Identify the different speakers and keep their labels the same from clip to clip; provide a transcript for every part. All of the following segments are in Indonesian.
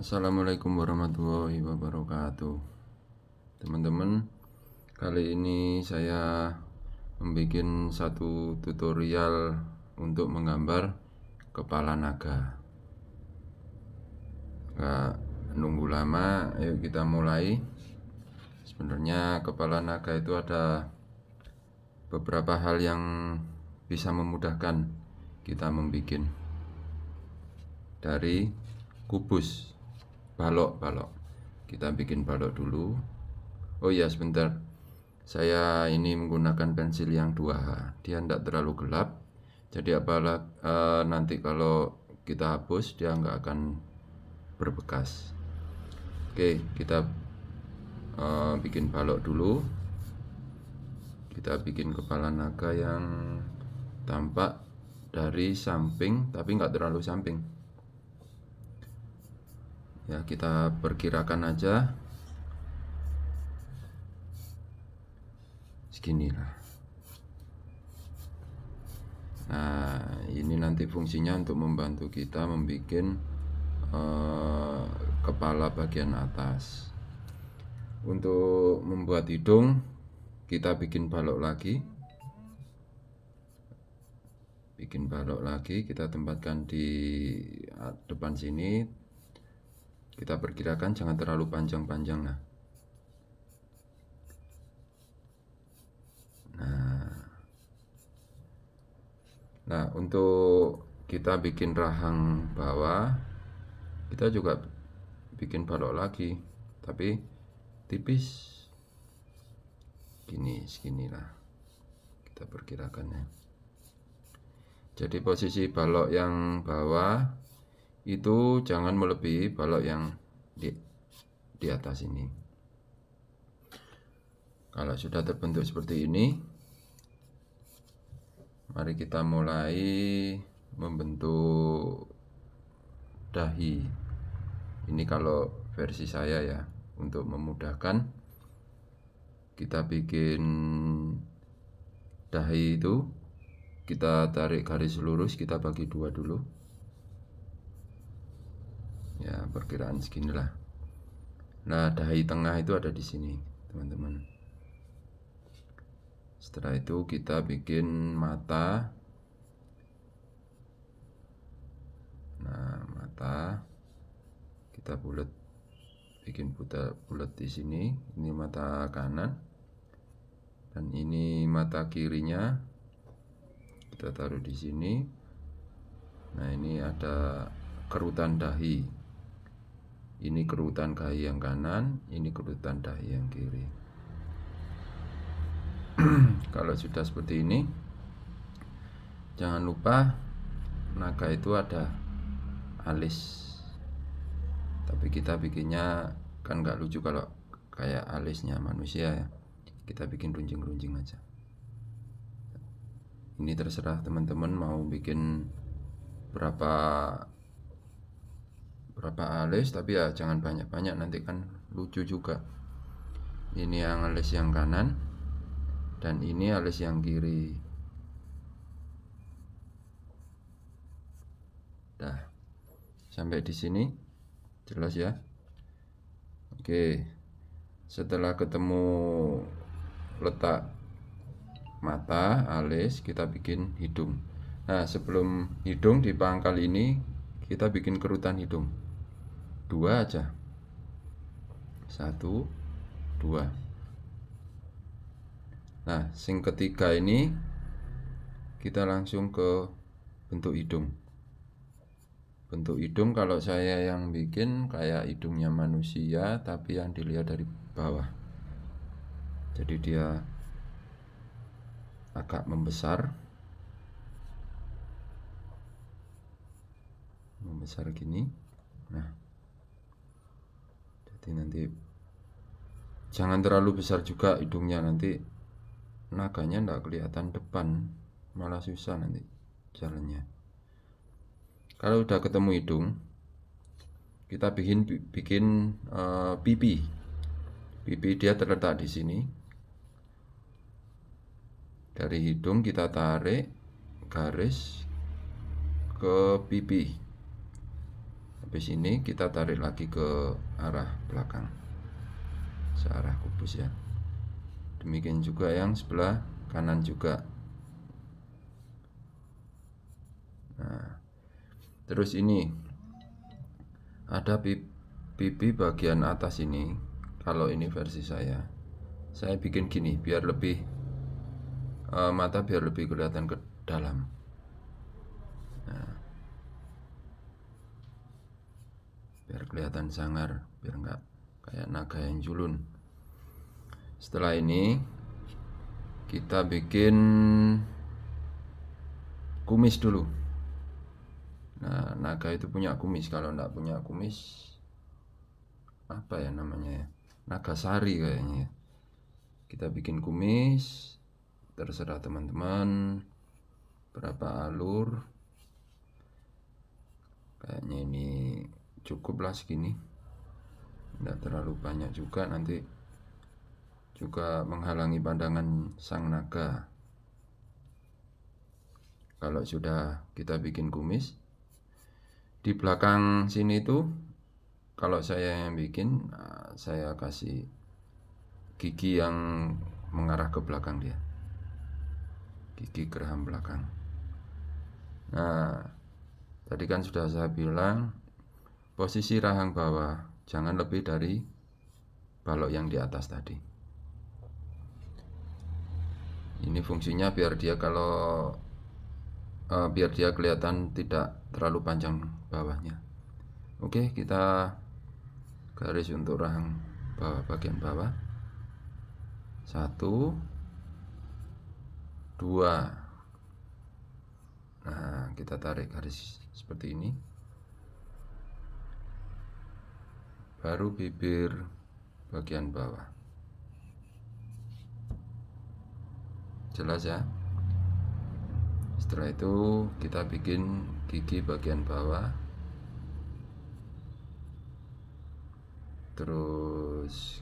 Speaker 1: Assalamualaikum warahmatullahi wabarakatuh Teman-teman Kali ini saya Membuat satu tutorial Untuk menggambar Kepala naga Gak nunggu lama Ayo kita mulai Sebenarnya kepala naga itu ada Beberapa hal yang Bisa memudahkan Kita membuat Dari kubus balok balok kita bikin balok dulu oh ya sebentar saya ini menggunakan pensil yang 2H dia tidak terlalu gelap jadi apalah e, nanti kalau kita hapus dia nggak akan berbekas oke kita e, bikin balok dulu kita bikin kepala naga yang tampak dari samping tapi nggak terlalu samping ya kita perkirakan aja segini lah nah ini nanti fungsinya untuk membantu kita membuat eh, kepala bagian atas untuk membuat hidung kita bikin balok lagi bikin balok lagi kita tempatkan di ah, depan sini kita perkirakan jangan terlalu panjang-panjang nah nah nah untuk kita bikin rahang bawah kita juga bikin balok lagi tapi tipis gini segini lah kita perkirakannya jadi posisi balok yang bawah itu jangan melebihi balok yang di, di atas ini kalau sudah terbentuk seperti ini mari kita mulai membentuk dahi ini kalau versi saya ya untuk memudahkan kita bikin dahi itu kita tarik garis lurus kita bagi dua dulu perkiraan seginilah nah dahi tengah itu ada di sini teman-teman setelah itu kita bikin mata nah mata kita bulat bikin buta bulat di sini ini mata kanan dan ini mata kirinya kita taruh di sini nah ini ada kerutan dahi ini kerutan dahi yang kanan ini kerutan dahi yang kiri kalau sudah seperti ini jangan lupa naga itu ada alis tapi kita bikinnya kan nggak lucu kalau kayak alisnya manusia ya kita bikin runcing-runcing aja ini terserah teman-teman mau bikin berapa berapa alis tapi ya jangan banyak-banyak nanti kan lucu juga ini yang alis yang kanan dan ini alis yang kiri dah sampai di sini jelas ya oke setelah ketemu letak mata alis kita bikin hidung nah sebelum hidung di pangkal ini kita bikin kerutan hidung dua aja satu dua nah sing ketiga ini kita langsung ke bentuk hidung bentuk hidung kalau saya yang bikin kayak hidungnya manusia tapi yang dilihat dari bawah jadi dia agak membesar membesar gini jadi nanti jangan terlalu besar juga hidungnya nanti naganya tidak kelihatan depan malah susah nanti jalannya kalau udah ketemu hidung kita bikin bikin uh, pipi pipi dia terletak di sini dari hidung kita tarik garis ke pipi habis ini kita tarik lagi ke arah belakang searah kubus ya demikian juga yang sebelah kanan juga nah terus ini ada pipi bagian atas ini kalau ini versi saya saya bikin gini biar lebih uh, mata biar lebih kelihatan ke dalam biar kelihatan sangar biar nggak kayak naga yang julun setelah ini kita bikin kumis dulu nah naga itu punya kumis kalau nggak punya kumis apa ya namanya ya naga sari kayaknya ya. kita bikin kumis terserah teman-teman berapa alur kayaknya ini Cukuplah lah segini tidak terlalu banyak juga nanti juga menghalangi pandangan sang naga kalau sudah kita bikin kumis di belakang sini itu kalau saya yang bikin ah, saya kasih gigi yang mengarah ke belakang dia gigi geraham belakang nah tadi kan sudah saya bilang Posisi rahang bawah jangan lebih dari balok yang di atas tadi. Ini fungsinya biar dia kalau uh, biar dia kelihatan tidak terlalu panjang bawahnya. Oke, kita garis untuk rahang bawah bagian bawah. Satu, dua. Nah, kita tarik garis seperti ini. baru bibir bagian bawah jelas ya setelah itu kita bikin gigi bagian bawah terus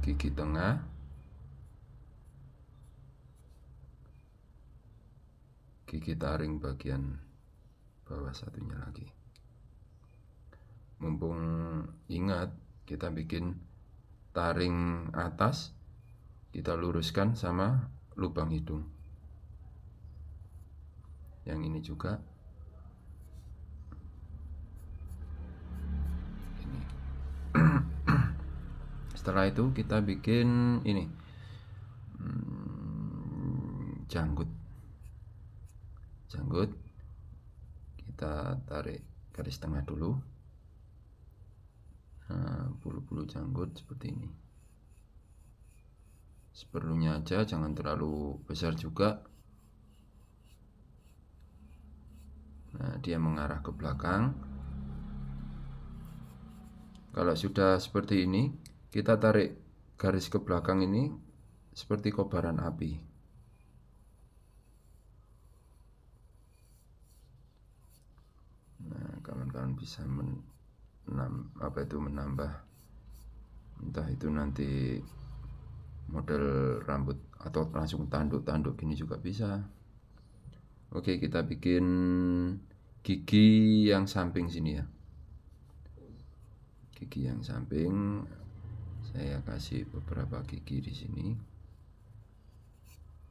Speaker 1: gigi tengah gigi taring bagian bawah satunya lagi mumpung ingat kita bikin taring atas kita luruskan sama lubang hidung yang ini juga ini setelah itu kita bikin ini hmm, janggut janggut kita tarik garis tengah dulu Eh, bulu-bulu nah, janggut seperti ini seperlunya aja jangan terlalu besar juga nah dia mengarah ke belakang kalau sudah seperti ini kita tarik garis ke belakang ini seperti kobaran api nah kawan-kawan bisa men apa itu menambah entah itu nanti model rambut atau langsung tanduk-tanduk gini juga bisa oke kita bikin gigi yang samping sini ya gigi yang samping saya kasih beberapa gigi di sini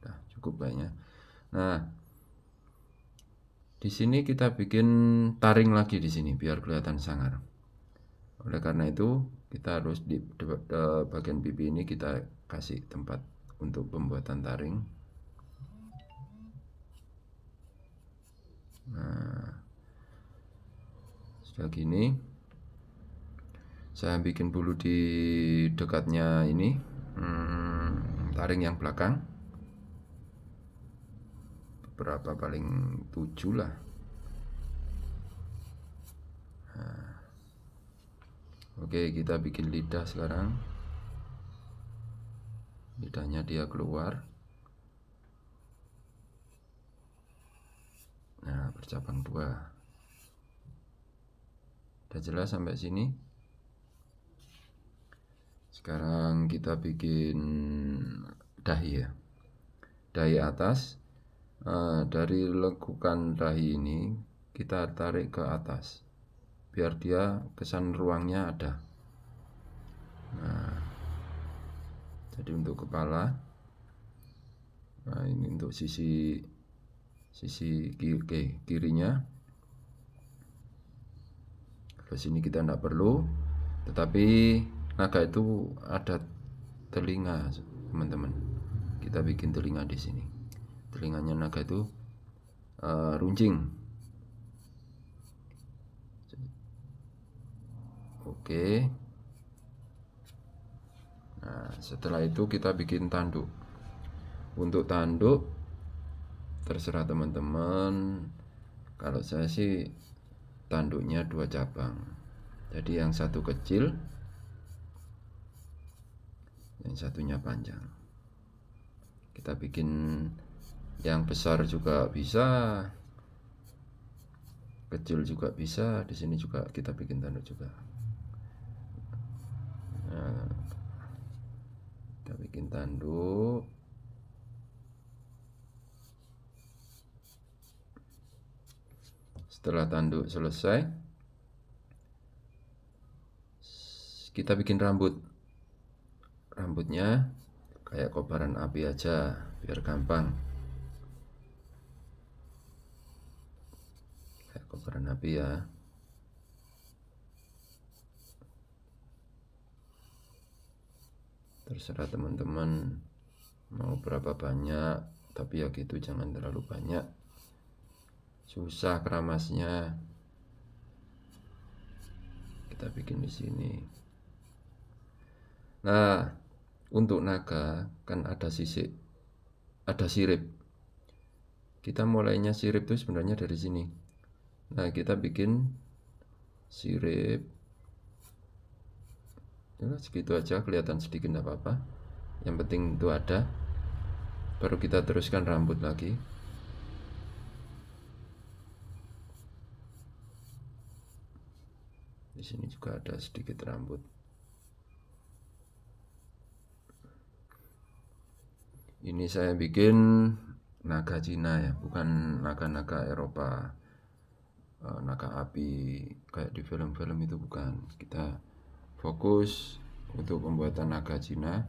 Speaker 1: nah cukup banyak nah di sini kita bikin taring lagi di sini biar kelihatan sangar oleh karena itu, kita harus di, eh, bagian pipi ini kita kasih tempat untuk pembuatan taring. Nah, sudah gini. Saya bikin bulu di dekatnya ini, hmm, taring yang belakang. berapa paling tujuh lah. Oke kita bikin lidah sekarang lidahnya dia keluar nah bercabang dua udah jelas sampai sini sekarang kita bikin dahi ya dahi atas eh, dari lekukan dahi ini kita tarik ke atas biar dia kesan ruangnya ada nah jadi untuk kepala nah ini untuk sisi sisi kiri, okay, kirinya ke sini kita tidak perlu tetapi naga itu ada telinga teman-teman kita bikin telinga di sini telinganya naga itu uh, runcing Oke. Nah, setelah itu kita bikin tanduk. Untuk tanduk terserah teman-teman. Kalau saya sih tanduknya dua cabang. Jadi yang satu kecil, yang satunya panjang. Kita bikin yang besar juga bisa, kecil juga bisa. Di sini juga kita bikin tanduk juga. Nah, kita bikin tanduk setelah tanduk selesai kita bikin rambut rambutnya kayak kobaran api aja biar gampang kayak kobaran api ya terserah teman-teman mau berapa banyak tapi ya gitu jangan terlalu banyak susah keramasnya kita bikin di sini nah untuk naga kan ada sisik ada sirip kita mulainya sirip itu sebenarnya dari sini nah kita bikin sirip Itulah segitu aja kelihatan sedikit tidak apa-apa. Yang penting itu ada. Baru kita teruskan rambut lagi. Di sini juga ada sedikit rambut. Ini saya bikin naga Cina ya, bukan naga-naga Eropa. Eh, naga api kayak di film-film itu bukan. Kita fokus untuk pembuatan naga Cina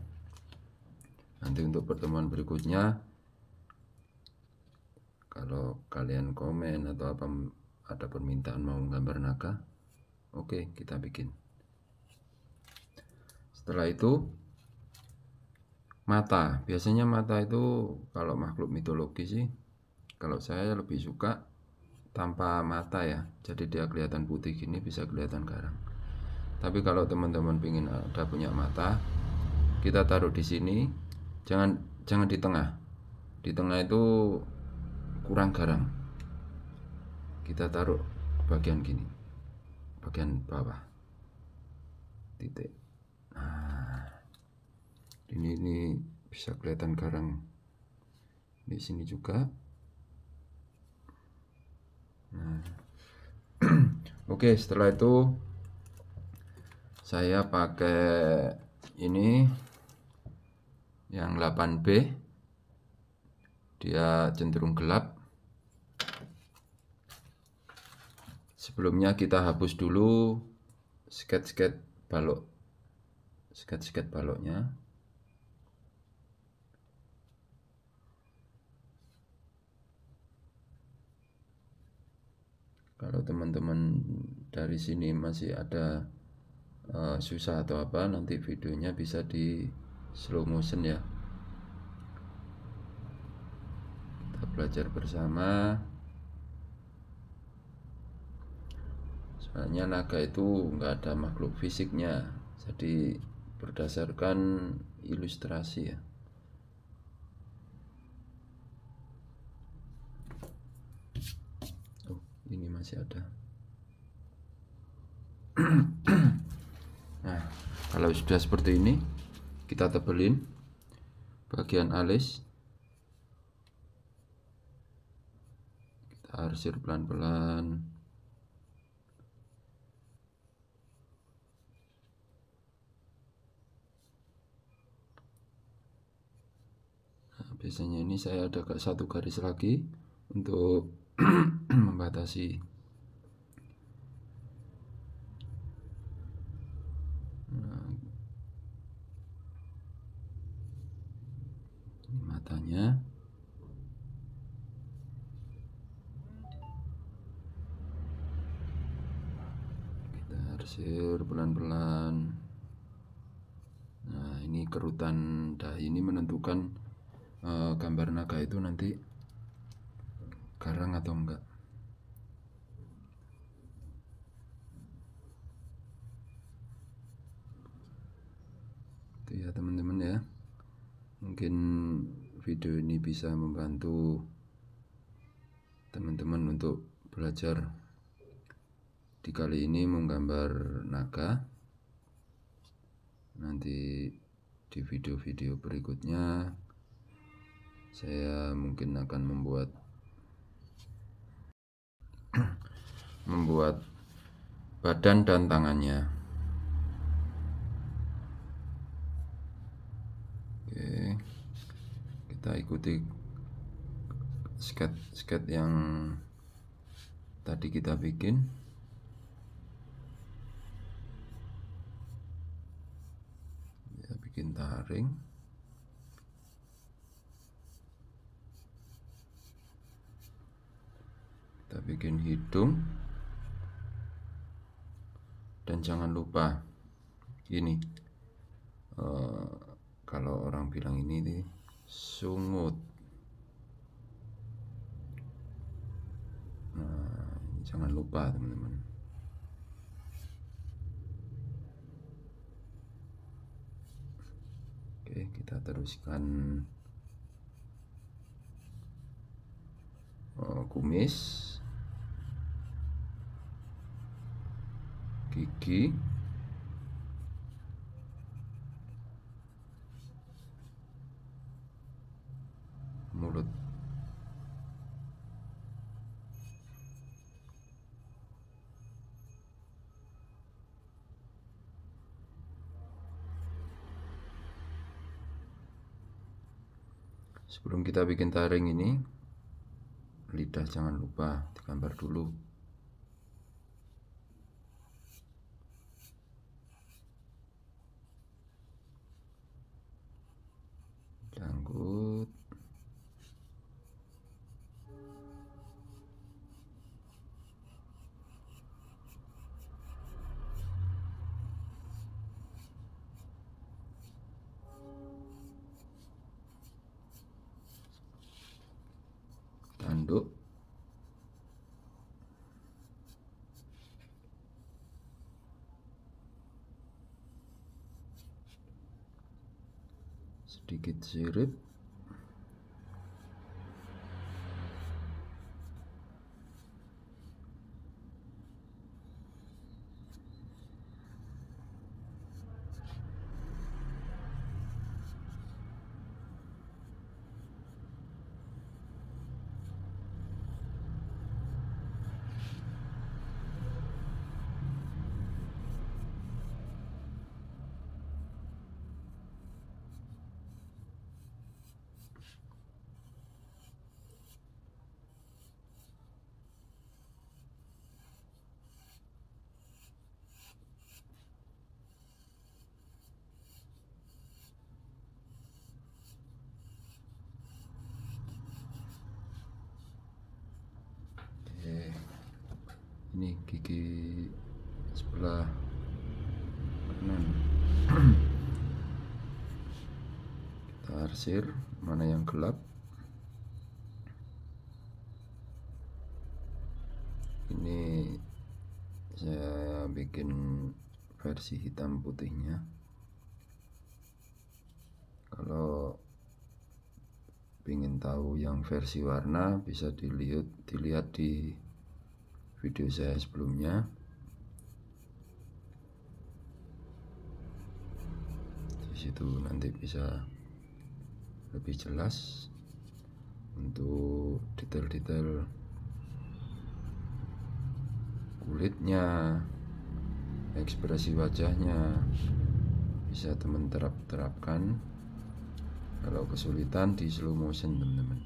Speaker 1: nanti untuk pertemuan berikutnya kalau kalian komen atau apa ada permintaan mau gambar naga oke okay, kita bikin setelah itu mata biasanya mata itu kalau makhluk mitologi sih kalau saya lebih suka tanpa mata ya jadi dia kelihatan putih gini bisa kelihatan garang tapi kalau teman-teman pingin ada punya mata kita taruh di sini jangan jangan di tengah di tengah itu kurang garang kita taruh bagian gini bagian bawah titik nah ini ini bisa kelihatan garang di sini juga nah oke setelah itu saya pakai ini yang 8B dia cenderung gelap sebelumnya kita hapus dulu sket-sket balok sket-sket baloknya kalau teman-teman dari sini masih ada Eh, susah atau apa nanti videonya bisa di slow motion ya kita belajar bersama soalnya naga itu nggak ada makhluk fisiknya jadi berdasarkan ilustrasi ya oh ini masih ada kalau sudah seperti ini kita tebelin bagian alis kita arsir pelan-pelan nah, biasanya ini saya ada satu garis lagi untuk membatasi datanya kita harsir pelan-pelan nah ini kerutan dahi ini menentukan uh, gambar naga itu nanti garang atau enggak itu ya teman-teman ya mungkin video ini bisa membantu teman-teman untuk belajar di kali ini menggambar naga nanti di video-video berikutnya saya mungkin akan membuat membuat badan dan tangannya kita ikuti sketsa sket yang tadi kita bikin kita bikin taring kita bikin hidung dan jangan lupa ini uh, kalau orang bilang ini nih Sungut. Nah, jangan lupa teman-teman. Oke, kita teruskan oh, kumis gigi mulut. Sebelum kita bikin taring ini, lidah jangan lupa digambar dulu. janggut sedikit sirip ini gigi sebelah kanan kita arsir mana yang gelap ini saya bikin versi hitam putihnya kalau ingin tahu yang versi warna bisa dilihat dilihat di video saya sebelumnya di situ nanti bisa lebih jelas untuk detail-detail kulitnya ekspresi wajahnya bisa teman terap terapkan kalau kesulitan di slow motion teman-teman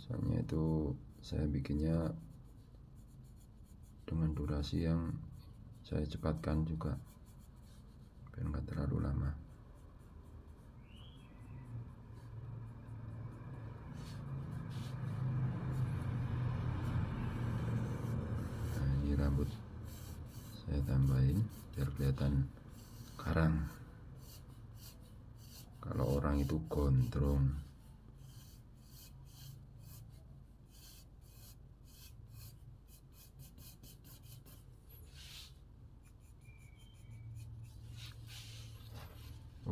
Speaker 1: soalnya itu saya bikinnya dengan durasi yang saya cepatkan juga biar nggak terlalu lama nah, ini rambut saya tambahin biar kelihatan karang kalau orang itu gondrong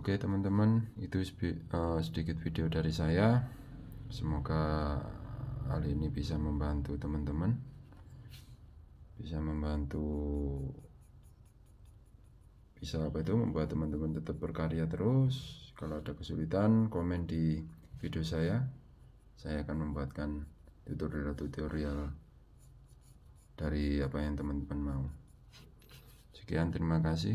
Speaker 1: Oke okay, teman-teman itu eh, sedikit video dari saya Semoga hal ini bisa membantu teman-teman Bisa membantu Bisa apa itu membuat teman-teman tetap berkarya terus Kalau ada kesulitan komen di video saya Saya akan membuatkan tutorial-tutorial Dari apa yang teman-teman mau Sekian terima kasih